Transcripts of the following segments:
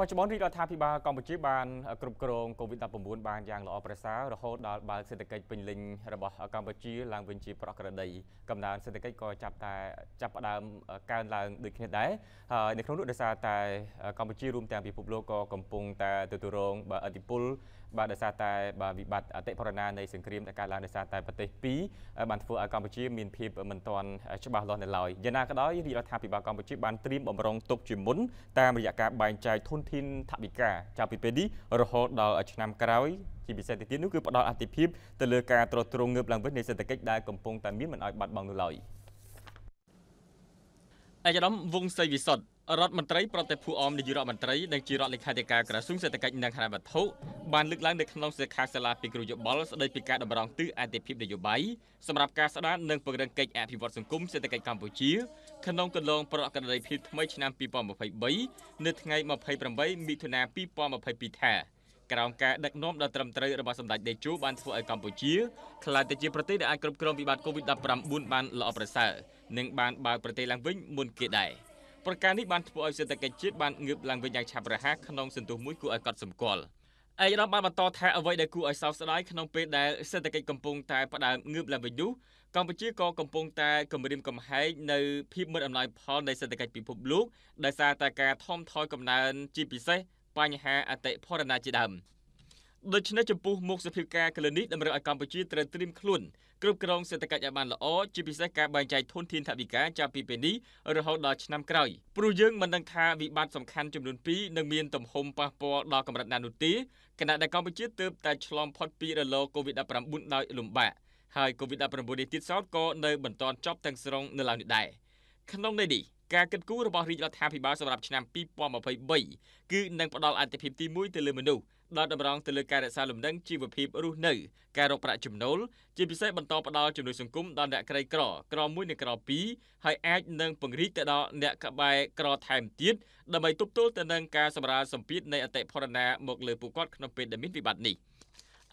បច្ចុប្បន្នរាជរដ្ឋាភិបាលកម្ពុជាបានគ្រប់គ្រង COVID-19 បានយ៉ាងល្អប្រសើររហូតដល់បើកសេដ្ឋកិច្ចពេញលេញរបស់កម្ពុជា ឡើងវិញជាប្រក្រតីកំណើនសេដ្ឋកិច្ចក៏ចាប់តែចាប់ផ្ដើមកើនឡើងដូចគ្នាដែរហើយនៅក្នុងនោះដោយសារតែកម្ពុជារួមទាំងពិភពលោកក៏កំពុងតែទទួលរងបាទឥទ្ធិពលបាទដោយសារតែបាទវិបត្តិអតិផរណានៃសង្គ្រាមដែលកើតឡើងដោយសារតែប្រទេស2បានធ្វើឲ្យកម្ពុជាមានភាពមិនទាន់ច្បាស់លាស់នៅឡើយយ៉ាងណាក៏ដោយរាជរដ្ឋាភិបាលកម្ពុជាបានត្រៀមបំរុងទុកជាមុនតាមរយៈការបែងចែកធនធានថវិកាចាប់ពីពេលនេះរហូតដល់ឆ្នាំក្រោយជាពិសេសទៅទៀតនោះគឺផ្ដល់អតិភិបទៅលើការទ្រទ្រង់ងើបឡើងវិញនៃសេដ្ឋកិច្ចដែលកំពុងតែមានមិនឲ្យបាត់បង់នោះឡើយឯកឧត្តមវង្សសីវិសុទ្ធរដ្ឋមន្ត្រីប្រតិភូអមនាយករដ្ឋមន្ត្រីនិងជារដ្ឋលេខាធិការក្រសួងសេដ្ឋកិច្ចនិងហិរញ្ញវត្ថុបានលើកឡើងនៅក្នុងសិក្ខាសាលាពីគ្រូយោបល់ស្តីពីការតម្រង់ទិសអតិភិបនយោបាយសម្រាប់ការស្ដារនិងពង្រឹងកិច្ចអភិវឌ្ឍសង្គមសេដ្ឋកិច្ចកម្ពុជា ក្នុងគន្លងប្រកបដោយភាពថ្មីឆ្នាំ2023នៅថ្ងៃ28មិថុនា2022ថាក្រោមការដឹកនាំដ៏ត្រឹមត្រូវរបស់សម្ដេចតេជោបានធ្វើឲ្យកម្ពុជាក្លាយទៅជាប្រទេសដែលអាចគ្រប់គ្រងវិបត្តិ COVID-19 បានល្អប្រសើរនិងបានបើកប្រទេសឡើងវិញមុនគេដែរ។ប្រការនេះបានធ្វើឲ្យសេដ្ឋកិច្ចជាតិបានងើបឡើងវិញយ៉ាងឆាប់រហ័សក្នុងសន្ទុះមួយគួរឲ្យកត់សម្គាល់ឯកឧត្តមបានបន្តថាអ្វីដែលគួរឲ្យសោកស្ដាយក្នុងពេលដែលសេដ្ឋកិច្ចកំពុងតែផ្ដើមងើបឡើងវិញនោះកម្ពុជាក៏កំពុងតែគម្រាមកំហែងនៅភាពមិនអំណោយផលនៃសេដ្ឋកិច្ចពិភពលោកដោយសារតែការថមថយកំណើនជាពិសេសបញ្ហាអតិផរណាជាដើម។ដូច្នេះចំពោះមុខសភាពការកលនេះតម្រូវឲ្យកម្ពុជាត្រូវត្រៀមខ្លួនគ្រប់គ្រងសេដ្ឋកិច្ចឲ្យបានល្អជាពិសេសការបែងចែកធនធានថវិកាចាប់ពីពេលនេះរហូតដល់ឆ្នាំក្រោយព្រោះយើងមិនដឹងថាវិបត្តិសំខាន់ចំនួន2នឹងមានទំហំប៉ះពាល់ដល់កម្រិតណានោះទេគណៈដែលកម្ពុជាទើបតែឆ្លងផុតពីរលក COVID-19 ដោយលំបាកហើយ COVID-19 នេះទៀតសោតក៏នៅមិនទាន់ចប់ទាំងស្រុងនៅឡើយនេះដែរ។ក្នុងន័យនេះការគិតគូររបស់រាជរដ្ឋាភិបាលសម្រាប់ឆ្នាំ2023គឺនឹងផ្ដល់អាទិភាពទី1ទៅលើមនុស្សដោយតម្រង់ទៅលើការរក្សាលំនឹងជីវភាពរស់នៅការរកប្រាក់ចំណូលជាពិសេសបន្តផ្ដល់ជំនួយសង្គមដល់អ្នកក្រីក្រក្រមួយនិងក្រពីរហើយអាចនឹងពង្រីកទៅដល់អ្នកក្បែរក្រថែមទៀតដើម្បីទប់ទល់ទៅនឹងការសម្រាលសម្ពាធនៃអតិផរណាមកលើពួកគាត់ក្នុងពេលដែលមានវិបត្តិនេះ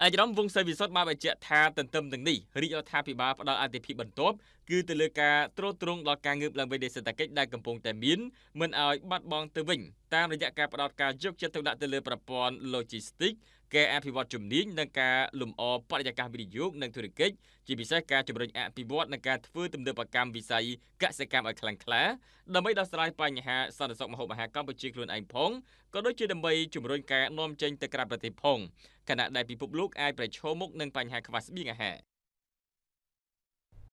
អាយរ៉មវងសីវិសុទ្ធបានបញ្ជាក់ថាទន្ទឹមនឹងនេះរាជរដ្ឋាភិបាលផ្ដល់អតិភិបន្ទាប់គឺទៅលើការត្រួតត្រងដល់ការងើបឡើងវិញនៃសេដ្ឋកិច្ចដែលកំពុងតែមានមិនឲ្យបាត់បង់ទៅវិញតាមរយៈការផ្តោតការយកចិត្តទុកដាក់ទៅលើប្រព័ន្ធ logistics ការអភិវឌ្ឍជំនាញនិងការលំអបរិយាកាសវិនិយោគនិងធុរកិច្ចជាពិសេសការជំរុញអភិវឌ្ឍនិងការធ្វើទំនើបកម្មវិស័យកសិកម្មឲ្យខ្លាំងក្លាដើម្បីដោះស្រាយបញ្ហាសន្តិសុខម្ហូបអាហារកម្ពុជាខ្លួនឯងផងក៏ដូចជាដើម្បីជំរុញការនាំចេញទៅក្រៅប្រទេសផងខណៈដែលពិភពលោកអាចប្រឈមមុខនឹងបញ្ហាខ្វះស្បៀងអាហារ